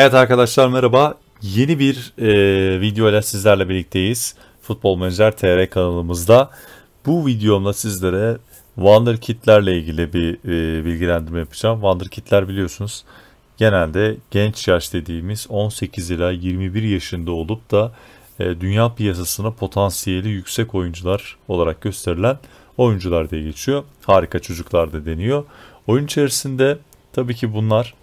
Evet arkadaşlar merhaba. Yeni bir e, video ile sizlerle birlikteyiz. Futbol Menajer TR kanalımızda. Bu videomda sizlere Wonderkid'lerle ilgili bir e, bilgilendirme yapacağım. Wonderkid'ler biliyorsunuz genelde genç yaş dediğimiz 18 ila 21 yaşında olup da e, dünya piyasasına potansiyeli yüksek oyuncular olarak gösterilen oyuncular diye geçiyor. Harika çocuklar da deniyor. Oyun içerisinde tabii ki bunlar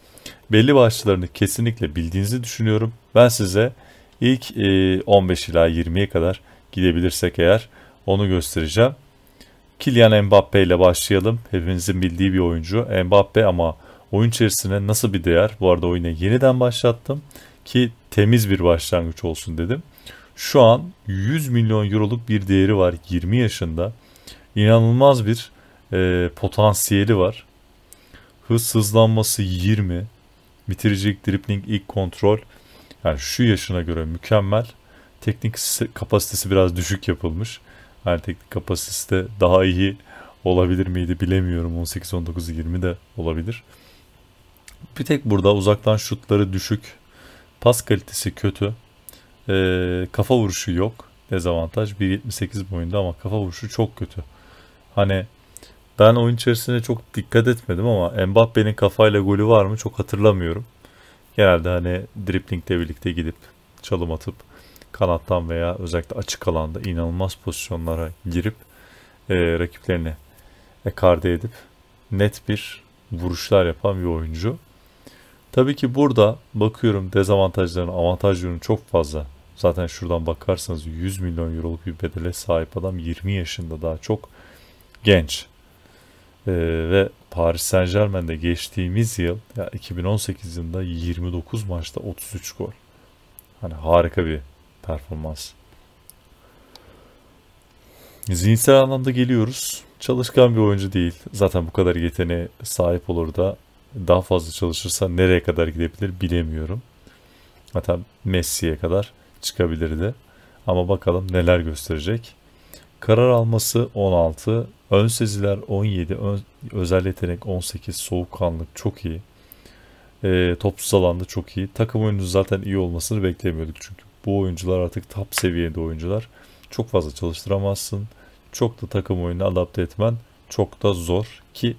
belli başlılarını kesinlikle bildiğinizi düşünüyorum. Ben size ilk 15 e, ila 20'ye kadar gidebilirsek eğer onu göstereceğim. Kylian Mbappe ile başlayalım. Hepimizin bildiği bir oyuncu. Mbappe ama oyun içerisine nasıl bir değer? Bu arada oyuna yeniden başlattım ki temiz bir başlangıç olsun dedim. Şu an 100 milyon euroluk bir değeri var 20 yaşında. İnanılmaz bir e, potansiyeli var. Hız hızlanması 20. Bitiricilik, dripling, ilk kontrol. Yani şu yaşına göre mükemmel. Teknik kapasitesi biraz düşük yapılmış. Yani teknik kapasitesi de daha iyi olabilir miydi bilemiyorum. 18, 19, 20 de olabilir. Bir tek burada uzaktan şutları düşük. Pas kalitesi kötü. Ee, kafa vuruşu yok. Dezavantaj 1.78 boyunda ama kafa vuruşu çok kötü. Hani ben oyun içerisinde çok dikkat etmedim ama Mbappe'nin kafayla golü var mı çok hatırlamıyorum. Genelde hani driplingle birlikte gidip çalım atıp kanattan veya özellikle açık alanda inanılmaz pozisyonlara girip e, rakiplerini ekarde edip net bir vuruşlar yapan bir oyuncu. Tabii ki burada bakıyorum dezavantajlarını avantaj çok fazla. Zaten şuradan bakarsanız 100 milyon euroluk bir bedele sahip adam 20 yaşında daha çok genç. Ee, ve Paris Saint Germain'de geçtiğimiz yıl ya 2018 yılında 29 maçta 33 gol. Hani harika bir performans. Zihinsel anlamda geliyoruz. Çalışkan bir oyuncu değil. Zaten bu kadar yeteneğe sahip olur da daha fazla çalışırsa nereye kadar gidebilir bilemiyorum. Zaten Messi'ye kadar çıkabilirdi. Ama bakalım neler gösterecek. Karar alması 16, ön seziler 17, ön, özel yetenek 18, soğukkanlık çok iyi. E, topsuz alanda çok iyi. Takım oyuncusu zaten iyi olmasını beklemiyorduk çünkü bu oyuncular artık top seviyede oyuncular. Çok fazla çalıştıramazsın. Çok da takım oyununa adapte etmen çok da zor ki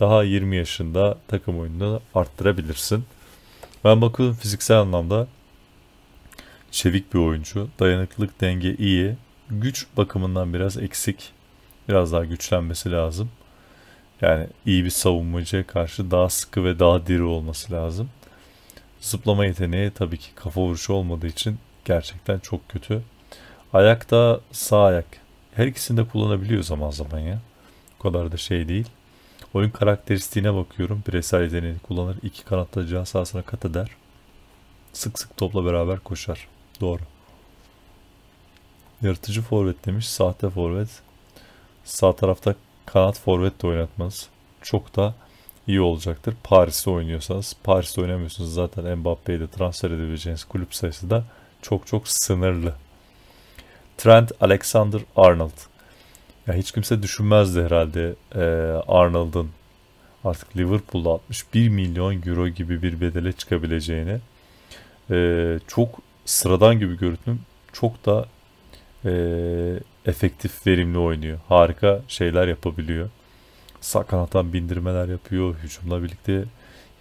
daha 20 yaşında takım oyununu arttırabilirsin. Ben bakıyorum fiziksel anlamda çevik bir oyuncu. Dayanıklılık denge iyi güç bakımından biraz eksik. Biraz daha güçlenmesi lazım. Yani iyi bir savunmacıya karşı daha sıkı ve daha diri olması lazım. Zıplama yeteneği tabii ki kafa vuruşu olmadığı için gerçekten çok kötü. Ayak da sağ ayak. Her ikisini de kullanabiliyor zaman zaman ya. O kadar da şey değil. Oyun karakteristiğine bakıyorum. Bireysel yeteneğini kullanır. iki kanatta cihaz sahasına kat eder. Sık sık topla beraber koşar. Doğru. Yırtıcı forvet demiş. Sahte forvet. Sağ tarafta kanat forvet de oynatmaz. Çok da iyi olacaktır. Paris'te oynuyorsanız. Paris'te oynamıyorsunuz zaten Mbappe'yi de transfer edebileceğiniz kulüp sayısı da çok çok sınırlı. Trent Alexander-Arnold. Ya hiç kimse düşünmezdi herhalde e, Arnold'un artık Liverpool'da 61 milyon euro gibi bir bedele çıkabileceğini. E, çok sıradan gibi görünüm çok da e, efektif verimli oynuyor. Harika şeyler yapabiliyor. Sağ kanattan bindirmeler yapıyor. Hücumla birlikte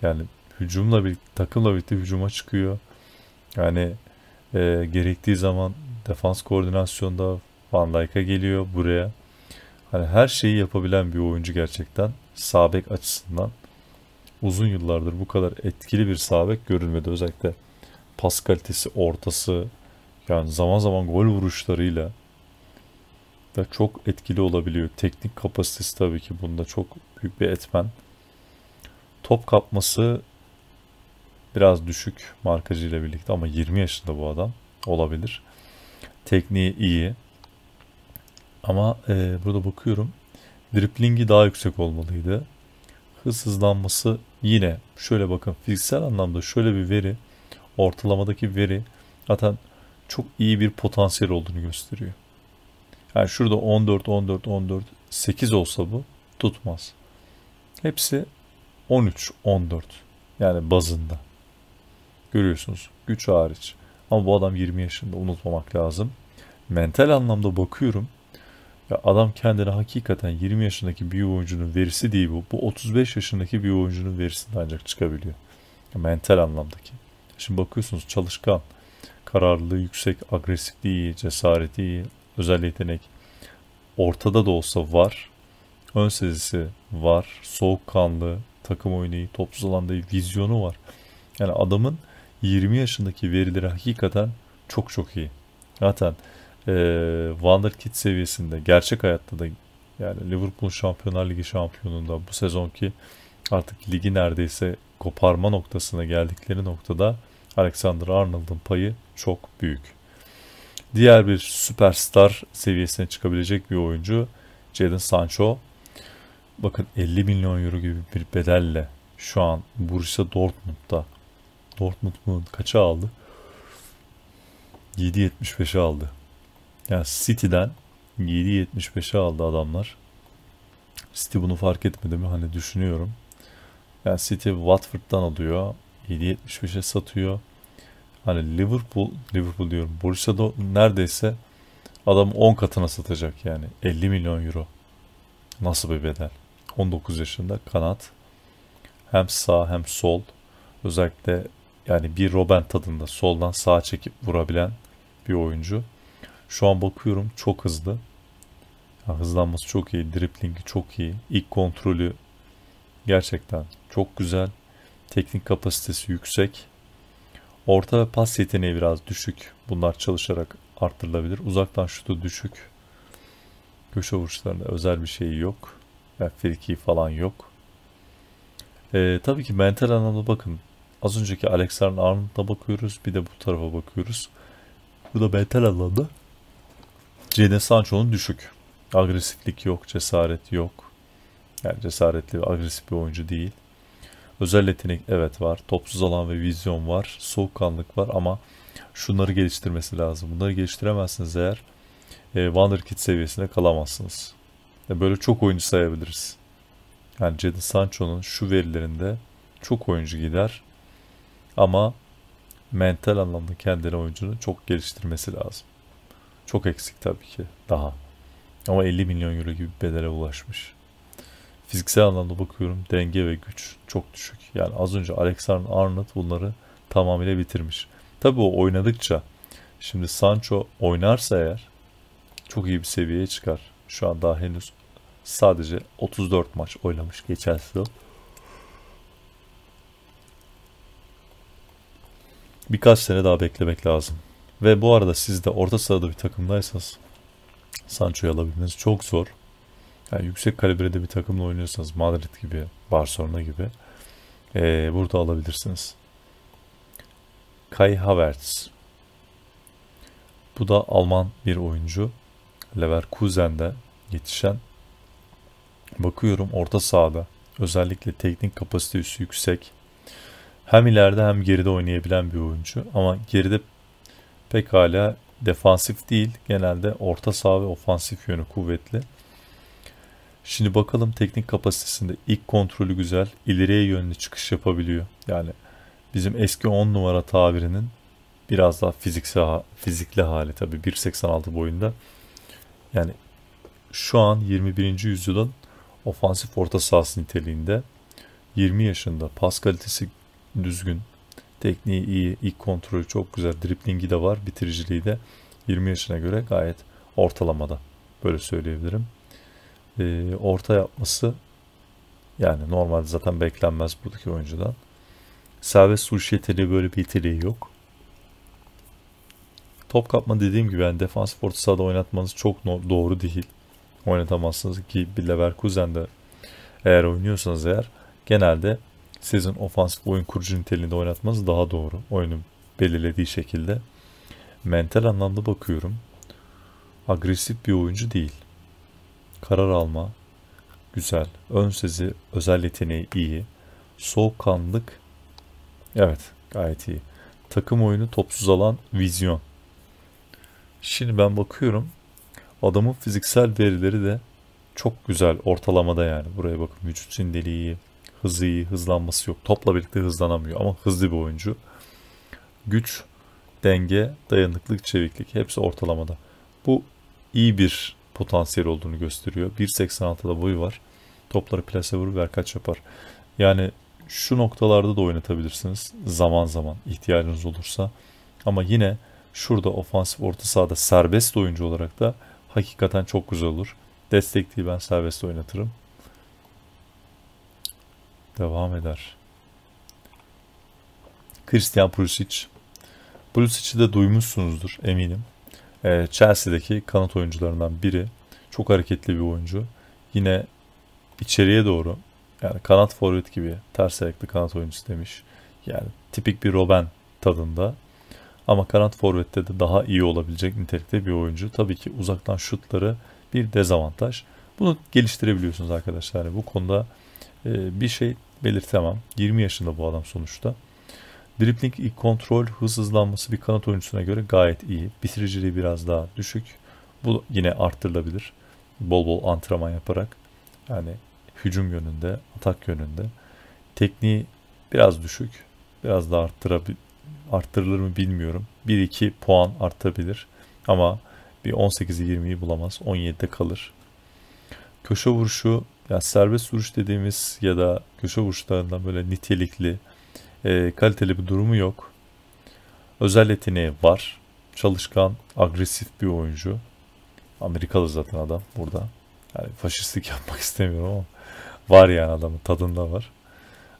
yani hücumla birlikte takımla birlikte hücuma çıkıyor. Yani e, gerektiği zaman defans koordinasyonda Van Dijk'a geliyor buraya. Hani her şeyi yapabilen bir oyuncu gerçekten sabek açısından. Uzun yıllardır bu kadar etkili bir sabek görülmedi. Özellikle pas kalitesi, ortası, yani zaman zaman gol vuruşlarıyla da çok etkili olabiliyor. Teknik kapasitesi tabii ki bunda çok büyük bir etmen. Top kapması biraz düşük markacı ile birlikte ama 20 yaşında bu adam olabilir. Tekniği iyi. Ama e, burada bakıyorum driplingi daha yüksek olmalıydı. Hız hızlanması yine şöyle bakın fiziksel anlamda şöyle bir veri ortalamadaki veri zaten çok iyi bir potansiyel olduğunu gösteriyor. Yani şurada 14, 14, 14, 8 olsa bu tutmaz. Hepsi 13, 14 yani bazında. Görüyorsunuz güç hariç. Ama bu adam 20 yaşında unutmamak lazım. Mental anlamda bakıyorum. Ya adam kendine hakikaten 20 yaşındaki bir oyuncunun verisi değil bu. Bu 35 yaşındaki bir oyuncunun verisinde ancak çıkabiliyor. Mental anlamdaki. Şimdi bakıyorsunuz çalışkan kararlılığı yüksek, agresifliği cesareti özel yetenek ortada da olsa var. Ön sezisi var, soğukkanlı, takım oynayı, topsuz alanda vizyonu var. Yani adamın 20 yaşındaki verileri hakikaten çok çok iyi. Zaten e, Wanderkid seviyesinde, gerçek hayatta da yani Liverpool Şampiyonlar Ligi şampiyonunda bu sezonki artık ligi neredeyse koparma noktasına geldikleri noktada Alexander Arnold'un payı çok büyük. Diğer bir süperstar seviyesine çıkabilecek bir oyuncu Jadon Sancho. Bakın 50 milyon euro gibi bir bedelle şu an Borussia Dortmund'da. Dortmund mu kaça aldı? 7.75'e aldı. Yani City'den 7.75'e aldı adamlar. City bunu fark etmedi mi? Hani düşünüyorum. Yani City Watford'dan alıyor. 7.75'e satıyor. Hani Liverpool, Liverpool diyorum. Borussia da neredeyse adam 10 katına satacak yani. 50 milyon euro. Nasıl bir bedel? 19 yaşında kanat. Hem sağ hem sol. Özellikle yani bir Robben tadında soldan sağa çekip vurabilen bir oyuncu. Şu an bakıyorum çok hızlı. Yani hızlanması çok iyi. Driplingi çok iyi. İlk kontrolü gerçekten çok güzel. Teknik kapasitesi yüksek. Orta ve pas yeteneği biraz düşük. Bunlar çalışarak arttırılabilir. Uzaktan şutu düşük. Köşe vuruşlarında özel bir şey yok. Yani friki falan yok. Ee, tabii ki mental anlamda bakın. Az önceki Alexander Arnold'a bakıyoruz. Bir de bu tarafa bakıyoruz. Bu da mental anlamda Jadon Sancho'nun düşük. Agresiflik yok, cesaret yok. Yani cesaretli ve agresif bir oyuncu değil. Özel yetenek evet var. Topsuz alan ve vizyon var. Soğukkanlık var ama şunları geliştirmesi lazım. Bunları geliştiremezsiniz eğer e, Wonderkid seviyesinde kalamazsınız. E, böyle çok oyuncu sayabiliriz. Yani Jadon Sancho'nun şu verilerinde çok oyuncu gider ama mental anlamda kendini oyuncunun çok geliştirmesi lazım. Çok eksik tabii ki daha. Ama 50 milyon euro gibi bir bedele ulaşmış fiziksel anlamda bakıyorum denge ve güç çok düşük. Yani az önce Alexander Arnold bunları tamamıyla bitirmiş. Tabii o oynadıkça şimdi Sancho oynarsa eğer çok iyi bir seviyeye çıkar. Şu an daha henüz sadece 34 maç oynamış geçen sezon. Birkaç sene daha beklemek lazım. Ve bu arada siz de orta sırada bir takımdaysanız Sancho'yu alabilmeniz çok zor. Yani yüksek kalibrede bir takımla oynuyorsanız Madrid gibi, Barcelona gibi ee, burada alabilirsiniz. Kai Havertz. Bu da Alman bir oyuncu. Leverkusen'de yetişen. Bakıyorum orta sahada özellikle teknik kapasitesi yüksek. Hem ileride hem geride oynayabilen bir oyuncu ama geride pekala defansif değil. Genelde orta saha ve ofansif yönü kuvvetli. Şimdi bakalım teknik kapasitesinde ilk kontrolü güzel ileriye yönlü çıkış yapabiliyor. Yani bizim eski 10 numara tabirinin biraz daha fiziksel, fizikli hali tabi 1.86 boyunda. Yani şu an 21. yüzyılın ofansif orta sahası niteliğinde 20 yaşında pas kalitesi düzgün, tekniği iyi, ilk kontrolü çok güzel, driplingi de var, bitiriciliği de 20 yaşına göre gayet ortalamada. Böyle söyleyebilirim e, orta yapması yani normalde zaten beklenmez buradaki oyuncudan. Serbest vuruş yeteneği böyle bir yeteneği yok. Top kapma dediğim gibi yani defans portu sahada oynatmanız çok doğru değil. Oynatamazsınız ki bir Leverkusen'de eğer oynuyorsanız eğer genelde sizin ofansif oyun kurucu niteliğinde oynatmanız daha doğru. Oyunun belirlediği şekilde. Mental anlamda bakıyorum. Agresif bir oyuncu değil karar alma, güzel, ön sezi özel yeteneği iyi, soğukkanlık, evet gayet iyi. Takım oyunu topsuz alan vizyon. Şimdi ben bakıyorum adamın fiziksel verileri de çok güzel ortalamada yani. Buraya bakın vücut inceliği, hızı iyi, hızlanması yok. Topla birlikte hızlanamıyor ama hızlı bir oyuncu. Güç, denge, dayanıklılık, çeviklik hepsi ortalamada. Bu iyi bir potansiyel olduğunu gösteriyor. 1.86'da boyu var. Topları plase vurur ve kaç yapar. Yani şu noktalarda da oynatabilirsiniz zaman zaman ihtiyacınız olursa. Ama yine şurada ofansif orta sahada serbest oyuncu olarak da hakikaten çok güzel olur. Destekliği ben serbest oynatırım. Devam eder. Christian Pulisic. Pulisic'i de duymuşsunuzdur eminim. Ee, Chelsea'deki kanat oyuncularından biri. Çok hareketli bir oyuncu. Yine içeriye doğru yani kanat forvet gibi ters ayaklı kanat oyuncusu demiş. Yani tipik bir Robben tadında. Ama kanat forvette de daha iyi olabilecek nitelikte bir oyuncu. Tabii ki uzaktan şutları bir dezavantaj. Bunu geliştirebiliyorsunuz arkadaşlar. Yani bu konuda e, bir şey belirtemem. 20 yaşında bu adam sonuçta. Dribbling kontrol hız hızlanması bir kanat oyuncusuna göre gayet iyi. Bitiriciliği biraz daha düşük. Bu yine arttırılabilir. Bol bol antrenman yaparak. Yani hücum yönünde, atak yönünde. Tekniği biraz düşük. Biraz daha arttırılır mı bilmiyorum. 1-2 puan artabilir. Ama bir 18'i 20'yi bulamaz. 17'de kalır. Köşe vuruşu, yani serbest vuruş dediğimiz ya da köşe vuruşlarından böyle nitelikli, e, kaliteli bir durumu yok. Özel yeteneği var. Çalışkan, agresif bir oyuncu. Amerikalı zaten adam burada. Yani faşistlik yapmak istemiyorum ama var yani adamın tadında var.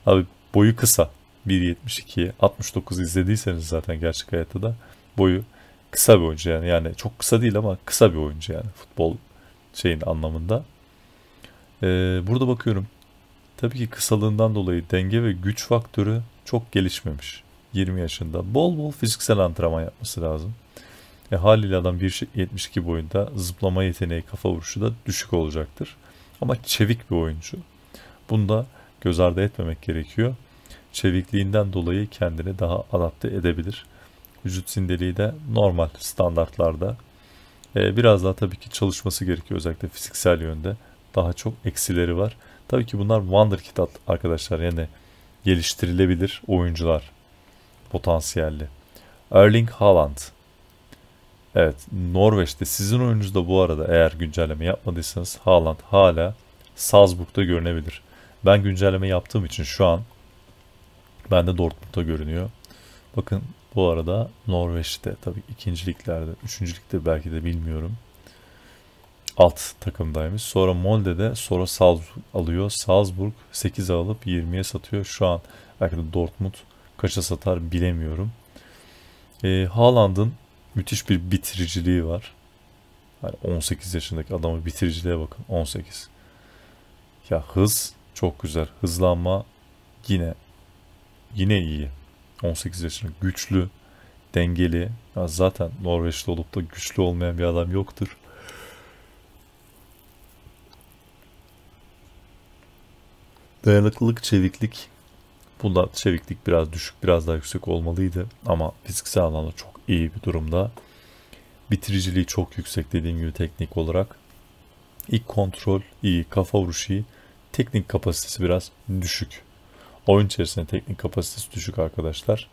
Abi boyu kısa. 172, 69 izlediyseniz zaten gerçek hayatta da boyu kısa bir oyuncu yani. Yani çok kısa değil ama kısa bir oyuncu yani futbol şeyin anlamında. Ee, burada bakıyorum. Tabii ki kısalığından dolayı denge ve güç faktörü çok gelişmemiş. 20 yaşında. Bol bol fiziksel antrenman yapması lazım. E, haliyle adam 1.72 şey- boyunda zıplama yeteneği kafa vuruşu da düşük olacaktır. Ama çevik bir oyuncu. Bunu da göz ardı etmemek gerekiyor. Çevikliğinden dolayı kendini daha adapte edebilir. Vücut zindeliği de normal standartlarda. E, biraz daha tabii ki çalışması gerekiyor özellikle fiziksel yönde. Daha çok eksileri var. Tabii ki bunlar Wonderkid arkadaşlar yani geliştirilebilir oyuncular potansiyelli. Erling Haaland. Evet Norveç'te sizin oyuncunuz da bu arada eğer güncelleme yapmadıysanız Haaland hala Salzburg'da görünebilir. Ben güncelleme yaptığım için şu an bende Dortmund'da görünüyor. Bakın bu arada Norveç'te tabii ikinciliklerde, üçüncülükte belki de bilmiyorum alt takımdaymış. Sonra Molde sonra Salzburg alıyor. Salzburg 8'e alıp 20'ye satıyor. Şu an belki de Dortmund kaça satar bilemiyorum. E, Haaland'ın müthiş bir bitiriciliği var. Yani 18 yaşındaki adamı bitiriciliğe bakın. 18. Ya hız çok güzel. Hızlanma yine yine iyi. 18 yaşında güçlü, dengeli. Ya zaten Norveçli olup da güçlü olmayan bir adam yoktur. Dayanıklılık, çeviklik. Bunda çeviklik biraz düşük, biraz daha yüksek olmalıydı. Ama fiziksel anlamda çok iyi bir durumda. Bitiriciliği çok yüksek dediğim gibi teknik olarak. İlk kontrol iyi, kafa vuruşu iyi. Teknik kapasitesi biraz düşük. Oyun içerisinde teknik kapasitesi düşük arkadaşlar.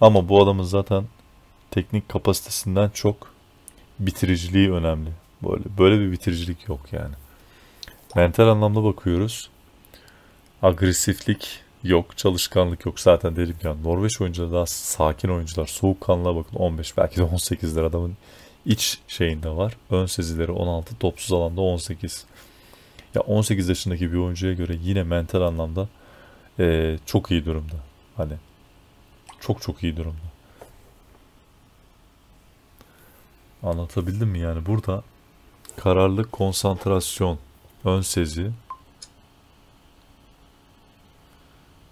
Ama bu adamın zaten teknik kapasitesinden çok bitiriciliği önemli. Böyle böyle bir bitiricilik yok yani. Mental anlamda bakıyoruz agresiflik yok, çalışkanlık yok. Zaten dedim ya Norveç oyuncuları daha sakin oyuncular. Soğukkanlığa bakın 15 belki de 18'ler adamın iç şeyinde var. Ön sezileri 16, topsuz alanda 18. Ya 18 yaşındaki bir oyuncuya göre yine mental anlamda ee, çok iyi durumda. Hani çok çok iyi durumda. Anlatabildim mi yani burada kararlılık, konsantrasyon, ön sezi,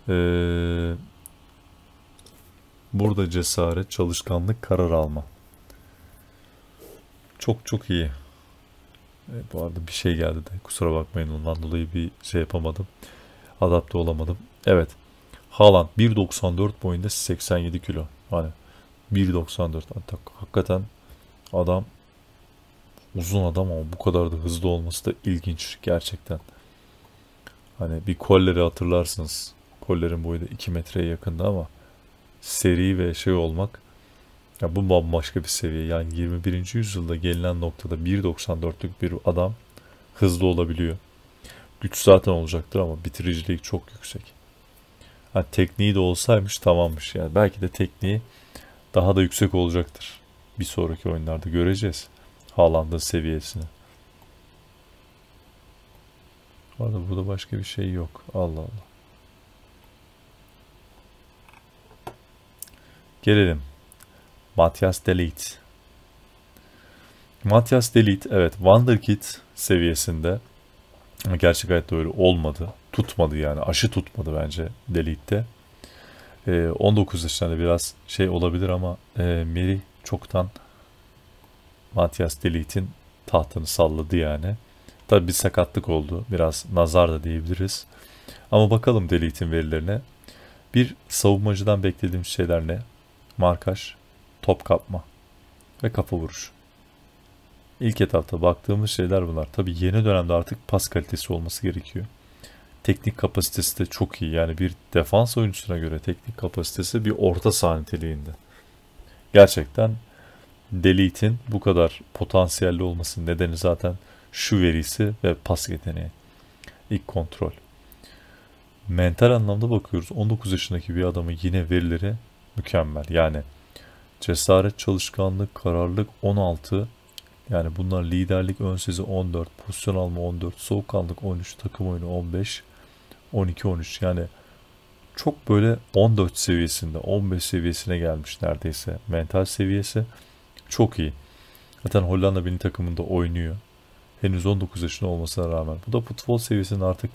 Ee, burada cesaret, çalışkanlık, karar alma. Çok çok iyi. E, bu arada bir şey geldi de kusura bakmayın ondan dolayı bir şey yapamadım. Adapte olamadım. Evet. Haaland 1.94 boyunda 87 kilo. Hani 1.94. Hakikaten adam uzun adam ama bu kadar da hızlı olması da ilginç gerçekten. Hani bir kolleri hatırlarsınız. Kollerin boyu da 2 metreye yakındı ama seri ve şey olmak ya bu bambaşka bir seviye. Yani 21. yüzyılda gelinen noktada 1.94'lük bir adam hızlı olabiliyor. Güç zaten olacaktır ama bitiriciliği çok yüksek. Yani tekniği de olsaymış tamammış yani. Belki de tekniği daha da yüksek olacaktır. Bir sonraki oyunlarda göreceğiz. Haaland'ın seviyesini. Bu arada burada başka bir şey yok. Allah Allah. Gelelim. Matthias Delete. Matthias Delete evet Wonderkid seviyesinde ama gerçek hayatta öyle olmadı. Tutmadı yani. Aşı tutmadı bence Delite'de. E, 19 yaşlarında biraz şey olabilir ama e, Mary çoktan Matias Delit'in tahtını salladı yani. Tabi bir sakatlık oldu. Biraz nazar da diyebiliriz. Ama bakalım Delit'in verilerine. Bir savunmacıdan beklediğim şeyler ne? markaj, top kapma ve kafa vuruş. İlk etapta baktığımız şeyler bunlar. Tabi yeni dönemde artık pas kalitesi olması gerekiyor. Teknik kapasitesi de çok iyi. Yani bir defans oyuncusuna göre teknik kapasitesi bir orta saha niteliğinde. Gerçekten Delit'in bu kadar potansiyelli olmasının nedeni zaten şu verisi ve pas yeteneği. İlk kontrol. Mental anlamda bakıyoruz. 19 yaşındaki bir adamı yine verileri mükemmel. Yani cesaret, çalışkanlık, kararlılık 16. Yani bunlar liderlik ön sezi 14, pozisyon alma 14, soğukkanlık 13, takım oyunu 15, 12 13. Yani çok böyle 14 seviyesinde, 15 seviyesine gelmiş neredeyse mental seviyesi. Çok iyi. Zaten Hollanda benim takımında oynuyor. Henüz 19 yaşında olmasına rağmen. Bu da futbol seviyesinin artık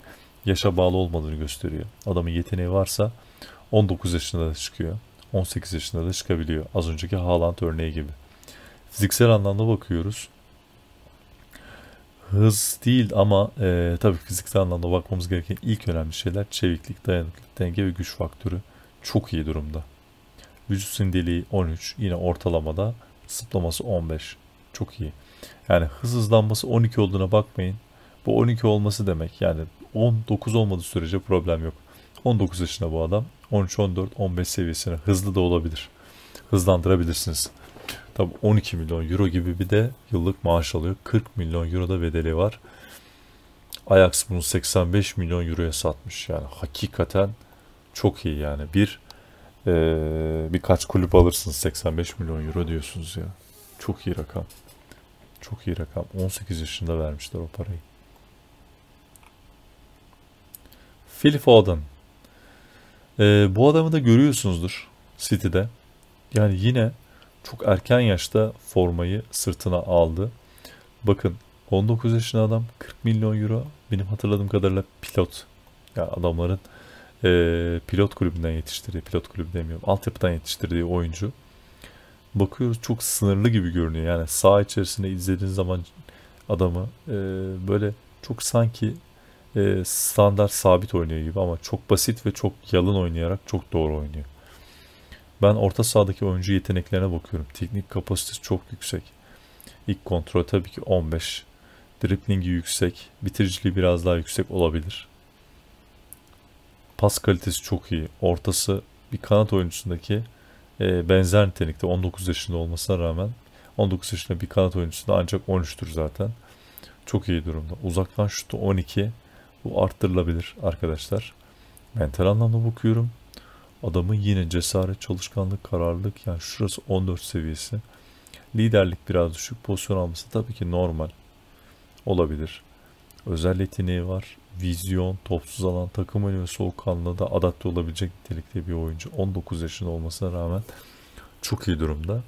yaşa bağlı olmadığını gösteriyor. Adamın yeteneği varsa 19 yaşında da çıkıyor. 18 yaşında da çıkabiliyor. Az önceki Haaland örneği gibi. Fiziksel anlamda bakıyoruz. Hız değil ama e, tabii fiziksel anlamda bakmamız gereken ilk önemli şeyler çeviklik, dayanıklık, denge ve güç faktörü çok iyi durumda. Vücut sindeliği 13 yine ortalamada sıplaması 15 çok iyi. Yani hız hızlanması 12 olduğuna bakmayın. Bu 12 olması demek yani 19 olmadığı sürece problem yok. 19 yaşında bu adam 13, 14, 15 seviyesine hızlı da olabilir. Hızlandırabilirsiniz. Tabi 12 milyon euro gibi bir de yıllık maaş alıyor. 40 milyon euro da bedeli var. Ajax bunu 85 milyon euroya satmış. Yani hakikaten çok iyi yani. Bir e, birkaç kulüp alırsınız 85 milyon euro diyorsunuz ya. Çok iyi rakam. Çok iyi rakam. 18 yaşında vermişler o parayı. Phil Foden e, bu adamı da görüyorsunuzdur City'de. Yani yine çok erken yaşta formayı sırtına aldı. Bakın 19 yaşında adam 40 milyon euro benim hatırladığım kadarıyla pilot. Yani adamların e, pilot kulübünden yetiştirdiği, pilot kulübü demiyorum, altyapıdan yetiştirdiği oyuncu. Bakıyoruz çok sınırlı gibi görünüyor. Yani sağ içerisinde izlediğiniz zaman adamı e, böyle çok sanki e, standart sabit oynuyor gibi ama çok basit ve çok yalın oynayarak çok doğru oynuyor. Ben orta sahadaki oyuncu yeteneklerine bakıyorum. Teknik kapasitesi çok yüksek. İlk kontrol tabii ki 15. Driplingi yüksek. Bitiriciliği biraz daha yüksek olabilir. Pas kalitesi çok iyi. Ortası bir kanat oyuncusundaki e, benzer nitelikte 19 yaşında olmasına rağmen 19 yaşında bir kanat oyuncusunda ancak 13'tür zaten. Çok iyi durumda. Uzaktan şutu 12. Bu arttırılabilir arkadaşlar. Mental anlamda bakıyorum. Adamın yine cesaret, çalışkanlık, kararlılık yani şurası 14 seviyesi. Liderlik biraz düşük. Pozisyon alması tabii ki normal olabilir. Özel yeteneği var. Vizyon, topsuz alan, takım oyunu ve soğukkanlılığa da adapte olabilecek nitelikte bir oyuncu. 19 yaşında olmasına rağmen çok iyi durumda.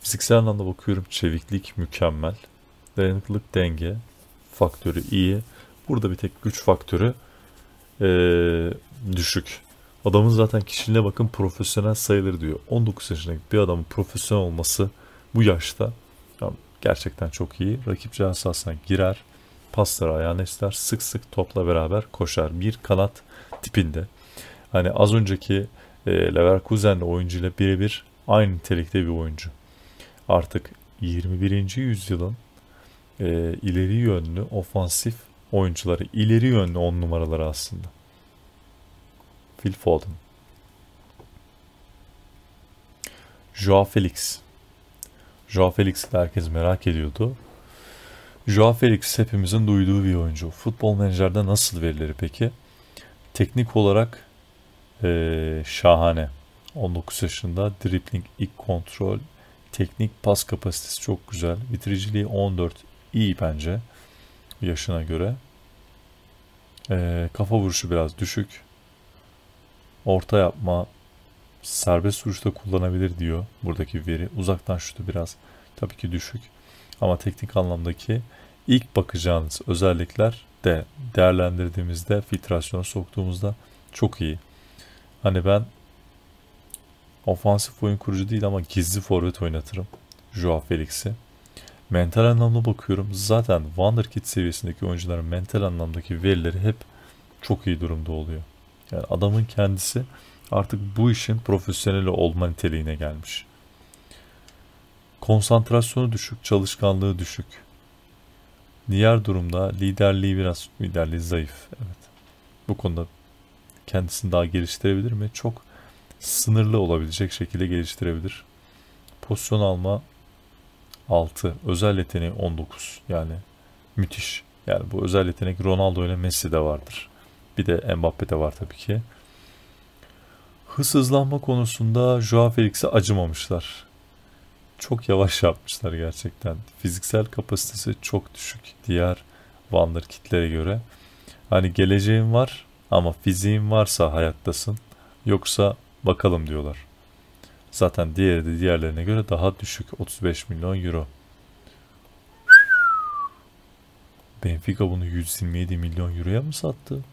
Fiziksel anlamda bakıyorum çeviklik mükemmel. Dayanıklılık denge faktörü iyi. Burada bir tek güç faktörü ee, düşük. Adamın zaten kişiliğine bakın profesyonel sayılır diyor. 19 yaşındaki bir adamın profesyonel olması bu yaşta gerçekten çok iyi. Rakip cihaz girer, pasları ayağına ister, sık sık topla beraber koşar. Bir kanat tipinde. Hani az önceki e, Leverkusen'li oyuncuyla birebir aynı nitelikte bir oyuncu. Artık 21. yüzyılın e, ileri yönlü ofansif oyuncuları. ileri yönlü on numaraları aslında. Phil Foden. Joao Felix. Joao Felix'i de herkes merak ediyordu. Joao Felix hepimizin duyduğu bir oyuncu. Futbol menajerde nasıl verileri peki? Teknik olarak ee, şahane. 19 yaşında dripling, ilk kontrol, teknik pas kapasitesi çok güzel. Bitiriciliği 14 iyi bence yaşına göre. E, kafa vuruşu biraz düşük. Orta yapma serbest vuruşta kullanabilir diyor buradaki veri. Uzaktan şutu biraz tabii ki düşük. Ama teknik anlamdaki ilk bakacağınız özellikler de değerlendirdiğimizde filtrasyona soktuğumuzda çok iyi. Hani ben ofansif oyun kurucu değil ama gizli forvet oynatırım. Joao Felix'i mental anlamda bakıyorum. Zaten Wonderkid seviyesindeki oyuncuların mental anlamdaki verileri hep çok iyi durumda oluyor. Yani adamın kendisi artık bu işin profesyoneli olma niteliğine gelmiş. Konsantrasyonu düşük, çalışkanlığı düşük. Diğer durumda liderliği biraz liderliği zayıf. Evet. Bu konuda kendisini daha geliştirebilir mi? Çok sınırlı olabilecek şekilde geliştirebilir. Pozisyon alma 6. Özel yeteneği 19. Yani müthiş. Yani bu özel yetenek Ronaldo ile Messi de vardır. Bir de Mbappe de var tabii ki. Hız hızlanma konusunda Joao Felix'e acımamışlar. Çok yavaş yapmışlar gerçekten. Fiziksel kapasitesi çok düşük diğer Wanderkid'lere göre. Hani geleceğin var ama fiziğin varsa hayattasın. Yoksa bakalım diyorlar. Zaten diğeri de diğerlerine göre daha düşük 35 milyon euro. Benfica bunu 127 milyon euroya mı sattı?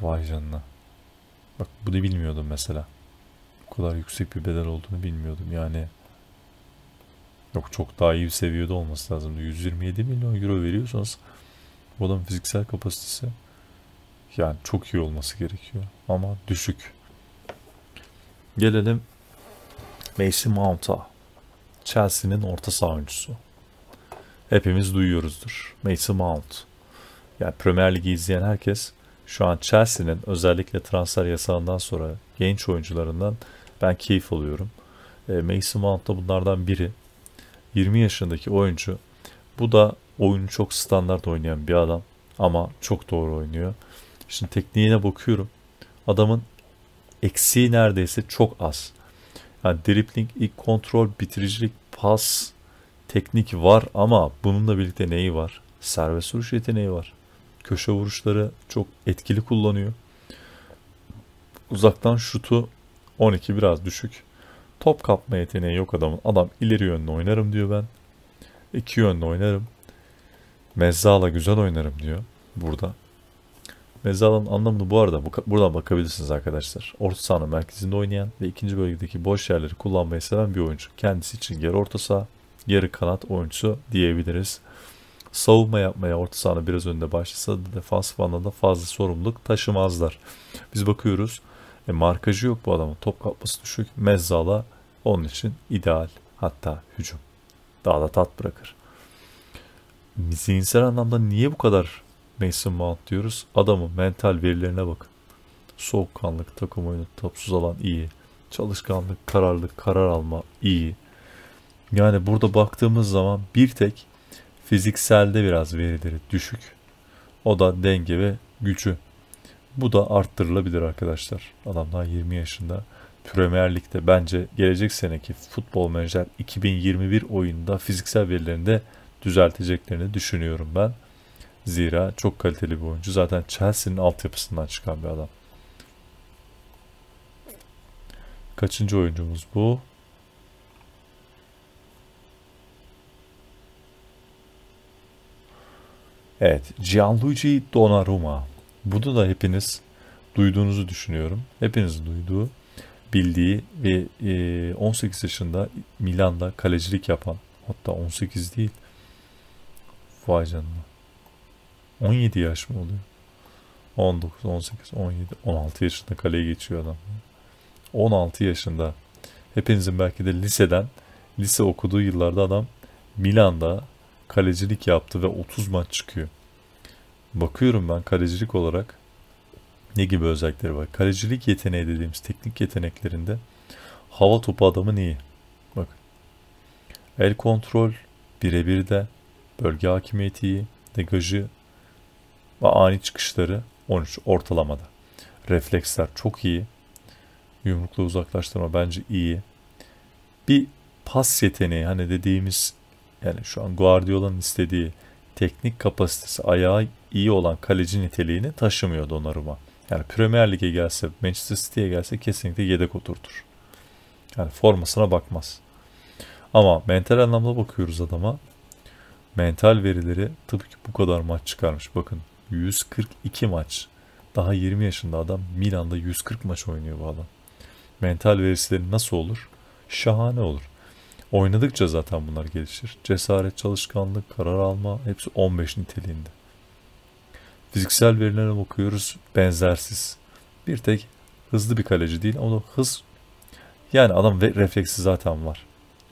Vay canına. Bak bu da bilmiyordum mesela. Bu kadar yüksek bir bedel olduğunu bilmiyordum. Yani yok çok daha iyi bir seviyede olması lazım. 127 milyon euro veriyorsanız bu adamın fiziksel kapasitesi yani çok iyi olması gerekiyor. Ama düşük. Gelelim Mason Mount'a. Chelsea'nin orta saha oyuncusu. Hepimiz duyuyoruzdur. Mason Mount. Yani Premier Ligi izleyen herkes şu an Chelsea'nin özellikle transfer yasağından sonra genç oyuncularından ben keyif alıyorum. E, Mason Mount da bunlardan biri. 20 yaşındaki oyuncu. Bu da oyunu çok standart oynayan bir adam ama çok doğru oynuyor. Şimdi tekniğine bakıyorum. Adamın eksiği neredeyse çok az. Yani dripling, ilk kontrol, bitiricilik, pas, teknik var ama bununla birlikte neyi var? Serbest vuruş yeteneği var. Köşe vuruşları çok etkili kullanıyor. Uzaktan şutu 12 biraz düşük. Top kapma yeteneği yok adamın. Adam ileri yönlü oynarım diyor ben. İki yönlü oynarım. Mezzala güzel oynarım diyor burada. Mezalanın anlamını bu arada bu, buradan bakabilirsiniz arkadaşlar. Orta sahanın merkezinde oynayan ve ikinci bölgedeki boş yerleri kullanmayı seven bir oyuncu. Kendisi için yarı orta saha, yarı kanat oyuncusu diyebiliriz. Savunma yapmaya orta sahanın biraz önünde başlasa da defans falan da fazla sorumluluk taşımazlar. Biz bakıyoruz. E, markajı yok bu adamın. Top kapması düşük. Mezzala onun için ideal. Hatta hücum. Daha da tat bırakır. Zihinsel anlamda niye bu kadar Mason Mount diyoruz. Adamın mental verilerine bakın. Soğukkanlık, takım oyunu, topsuz alan iyi. Çalışkanlık, kararlılık, karar alma iyi. Yani burada baktığımız zaman bir tek fizikselde biraz verileri düşük. O da denge ve gücü. Bu da arttırılabilir arkadaşlar. Adam daha 20 yaşında. Premier Lig'de bence gelecek seneki Futbol Menajer 2021 oyununda fiziksel verilerinde düzelteceklerini düşünüyorum ben. Zira çok kaliteli bir oyuncu. Zaten Chelsea'nin altyapısından çıkan bir adam. Kaçıncı oyuncumuz bu? Evet, Gianluigi Donnarumma. Bunu da hepiniz duyduğunuzu düşünüyorum. Hepiniz duyduğu, bildiği ve 18 e, yaşında Milan'da kalecilik yapan, hatta 18 değil, vay canına. 17 yaş mı oluyor? 19, 18, 17, 16 yaşında kaleye geçiyor adam. 16 yaşında. Hepinizin belki de liseden, lise okuduğu yıllarda adam Milan'da kalecilik yaptı ve 30 maç çıkıyor. Bakıyorum ben kalecilik olarak ne gibi özellikleri var? Kalecilik yeteneği dediğimiz teknik yeteneklerinde hava topu adamı iyi. Bak. El kontrol birebir de bölge hakimiyeti iyi, degajı ve ani çıkışları 13 ortalamada. Refleksler çok iyi. Yumrukla uzaklaştırma bence iyi. Bir pas yeteneği hani dediğimiz yani şu an Guardiola'nın istediği teknik kapasitesi ayağı iyi olan kaleci niteliğini taşımıyor Donnarumma. Yani Premier Lig'e gelse, Manchester City'ye gelse kesinlikle yedek oturtur. Yani formasına bakmaz. Ama mental anlamda bakıyoruz adama. Mental verileri tabii ki bu kadar maç çıkarmış. Bakın 142 maç. Daha 20 yaşında adam Milan'da 140 maç oynuyor bu adam. Mental verisileri nasıl olur? Şahane olur. Oynadıkça zaten bunlar gelişir. Cesaret, çalışkanlık, karar alma hepsi 15 niteliğinde. Fiziksel verilerine bakıyoruz benzersiz. Bir tek hızlı bir kaleci değil ama hız yani adam refleksi zaten var.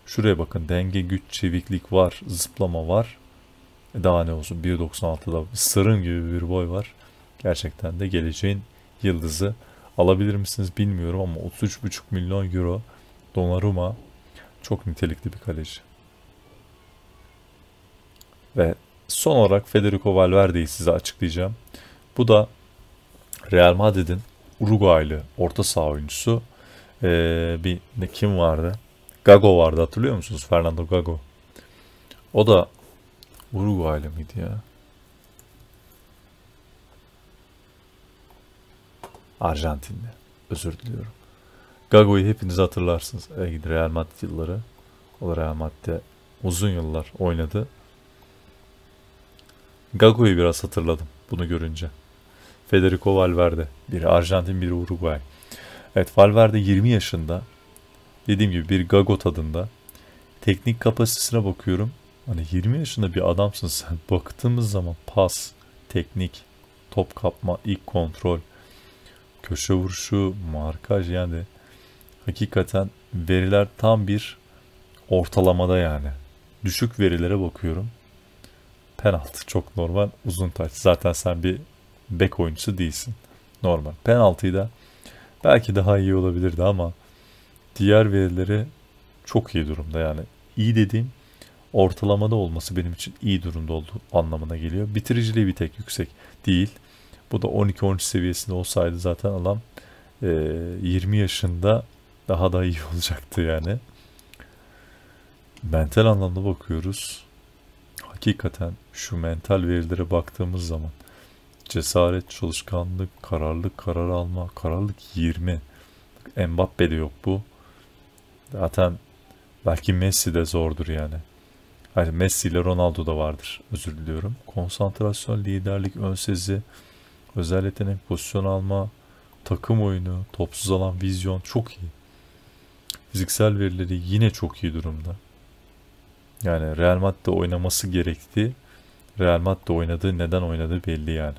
Şuraya bakın denge, güç, çeviklik var, zıplama var. Daha ne olsun 1.96'da sırın gibi bir boy var. Gerçekten de geleceğin yıldızı. Alabilir misiniz bilmiyorum ama 33.5 milyon euro Donnarumma çok nitelikli bir kaleci. Ve son olarak Federico Valverde'yi size açıklayacağım. Bu da Real Madrid'in Uruguaylı orta saha oyuncusu. Ee, bir ne kim vardı? Gago vardı hatırlıyor musunuz? Fernando Gago. O da Uruguaylı mıydı ya? Arjantinli. Özür diliyorum. Gago'yu hepiniz hatırlarsınız. Real Madrid yılları. O Real Madrid'de uzun yıllar oynadı. Gago'yu biraz hatırladım bunu görünce. Federico Valverde. Biri Arjantin, biri Uruguay. Evet Valverde 20 yaşında. Dediğim gibi bir Gago tadında. Teknik kapasitesine bakıyorum. Hani 20 yaşında bir adamsın sen. Baktığımız zaman pas, teknik, top kapma, ilk kontrol, köşe vuruşu, markaj yani hakikaten veriler tam bir ortalamada yani. Düşük verilere bakıyorum. Penaltı çok normal. Uzun taç. Zaten sen bir bek oyuncusu değilsin. Normal. Penaltıyı da belki daha iyi olabilirdi ama diğer verileri çok iyi durumda yani. iyi dediğim ortalamada olması benim için iyi durumda olduğu anlamına geliyor. Bitiriciliği bir tek yüksek değil. Bu da 12-13 seviyesinde olsaydı zaten alan e, 20 yaşında daha da iyi olacaktı yani. Mental anlamda bakıyoruz. Hakikaten şu mental verilere baktığımız zaman cesaret, çalışkanlık, kararlılık, karar alma, kararlılık 20. Mbappe'de yok bu. Zaten belki Messi de zordur yani. Yani Messi ile Ronaldo da vardır. Özür diliyorum. Konsantrasyon, liderlik, ön sezi, özel yetenek, pozisyon alma, takım oyunu, topsuz alan, vizyon çok iyi. Fiziksel verileri yine çok iyi durumda. Yani Real Madrid'de oynaması gerekti. Real Madrid'de oynadığı neden oynadığı belli yani.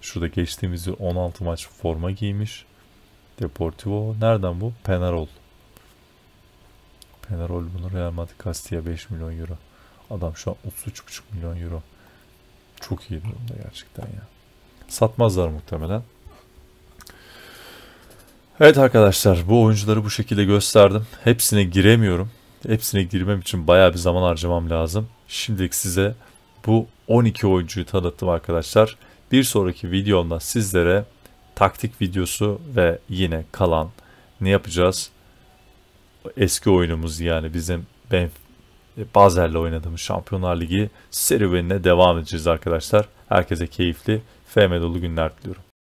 Şurada geçtiğimiz 16 maç forma giymiş. Deportivo nereden bu? Penarol Penarol bunu Real Madrid Castilla 5 milyon euro. Adam şu an 33,5 milyon euro. Çok iyi durumda gerçekten ya. Satmazlar muhtemelen. Evet arkadaşlar bu oyuncuları bu şekilde gösterdim. Hepsine giremiyorum. Hepsine girmem için baya bir zaman harcamam lazım. Şimdilik size bu 12 oyuncuyu tanıttım arkadaşlar. Bir sonraki videomda sizlere taktik videosu ve yine kalan ne yapacağız eski oyunumuz yani bizim ben e, Bazel'le oynadığımız Şampiyonlar Ligi serüvenine devam edeceğiz arkadaşlar. Herkese keyifli, FM dolu günler diliyorum.